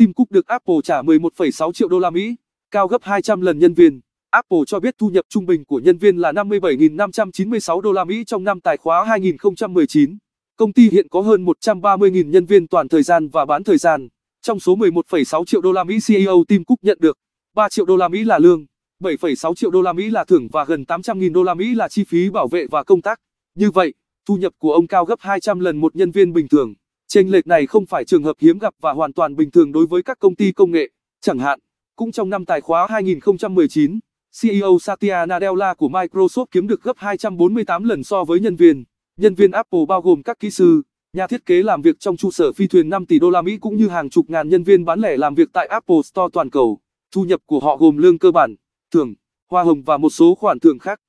Tim Cook được Apple trả 11,6 triệu đô la Mỹ, cao gấp 200 lần nhân viên. Apple cho biết thu nhập trung bình của nhân viên là 57.596 đô la Mỹ trong năm tài khóa 2019. Công ty hiện có hơn 130.000 nhân viên toàn thời gian và bán thời gian. Trong số 11,6 triệu đô la Mỹ CEO Tim Cook nhận được, 3 triệu đô la Mỹ là lương, 7,6 triệu đô la Mỹ là thưởng và gần 800.000 đô la Mỹ là chi phí bảo vệ và công tác. Như vậy, thu nhập của ông cao gấp 200 lần một nhân viên bình thường. Chênh lệch này không phải trường hợp hiếm gặp và hoàn toàn bình thường đối với các công ty công nghệ. Chẳng hạn, cũng trong năm tài khóa 2019, CEO Satya Nadella của Microsoft kiếm được gấp 248 lần so với nhân viên. Nhân viên Apple bao gồm các kỹ sư, nhà thiết kế làm việc trong trụ sở phi thuyền 5 tỷ đô la Mỹ cũng như hàng chục ngàn nhân viên bán lẻ làm việc tại Apple Store toàn cầu. Thu nhập của họ gồm lương cơ bản, thưởng, hoa hồng và một số khoản thưởng khác.